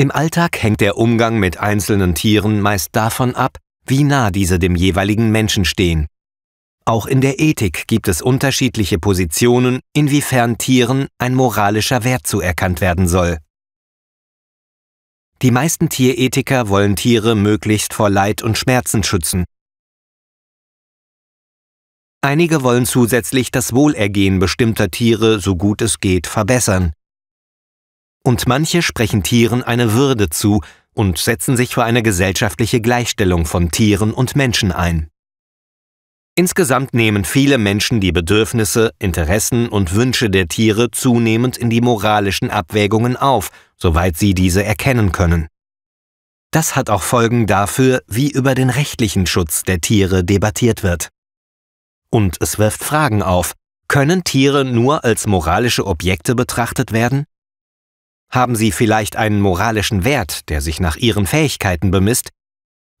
Im Alltag hängt der Umgang mit einzelnen Tieren meist davon ab, wie nah diese dem jeweiligen Menschen stehen. Auch in der Ethik gibt es unterschiedliche Positionen, inwiefern Tieren ein moralischer Wert zuerkannt werden soll. Die meisten Tierethiker wollen Tiere möglichst vor Leid und Schmerzen schützen. Einige wollen zusätzlich das Wohlergehen bestimmter Tiere so gut es geht verbessern. Und manche sprechen Tieren eine Würde zu und setzen sich für eine gesellschaftliche Gleichstellung von Tieren und Menschen ein. Insgesamt nehmen viele Menschen die Bedürfnisse, Interessen und Wünsche der Tiere zunehmend in die moralischen Abwägungen auf, soweit sie diese erkennen können. Das hat auch Folgen dafür, wie über den rechtlichen Schutz der Tiere debattiert wird. Und es wirft Fragen auf. Können Tiere nur als moralische Objekte betrachtet werden? Haben sie vielleicht einen moralischen Wert, der sich nach ihren Fähigkeiten bemisst?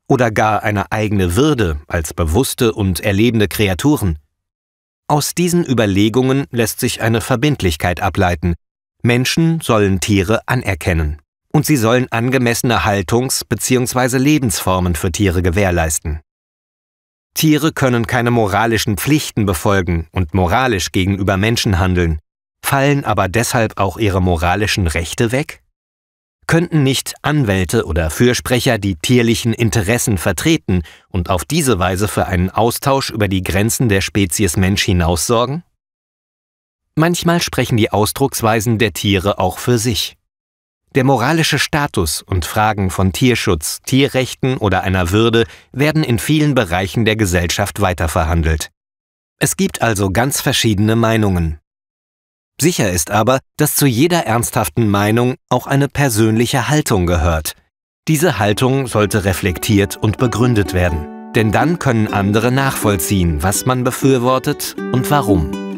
Oder gar eine eigene Würde als bewusste und erlebende Kreaturen? Aus diesen Überlegungen lässt sich eine Verbindlichkeit ableiten. Menschen sollen Tiere anerkennen. Und sie sollen angemessene Haltungs- bzw. Lebensformen für Tiere gewährleisten. Tiere können keine moralischen Pflichten befolgen und moralisch gegenüber Menschen handeln fallen aber deshalb auch ihre moralischen Rechte weg? Könnten nicht Anwälte oder Fürsprecher die tierlichen Interessen vertreten und auf diese Weise für einen Austausch über die Grenzen der Spezies Mensch hinaus sorgen? Manchmal sprechen die Ausdrucksweisen der Tiere auch für sich. Der moralische Status und Fragen von Tierschutz, Tierrechten oder einer Würde werden in vielen Bereichen der Gesellschaft weiterverhandelt. Es gibt also ganz verschiedene Meinungen, Sicher ist aber, dass zu jeder ernsthaften Meinung auch eine persönliche Haltung gehört. Diese Haltung sollte reflektiert und begründet werden. Denn dann können andere nachvollziehen, was man befürwortet und warum.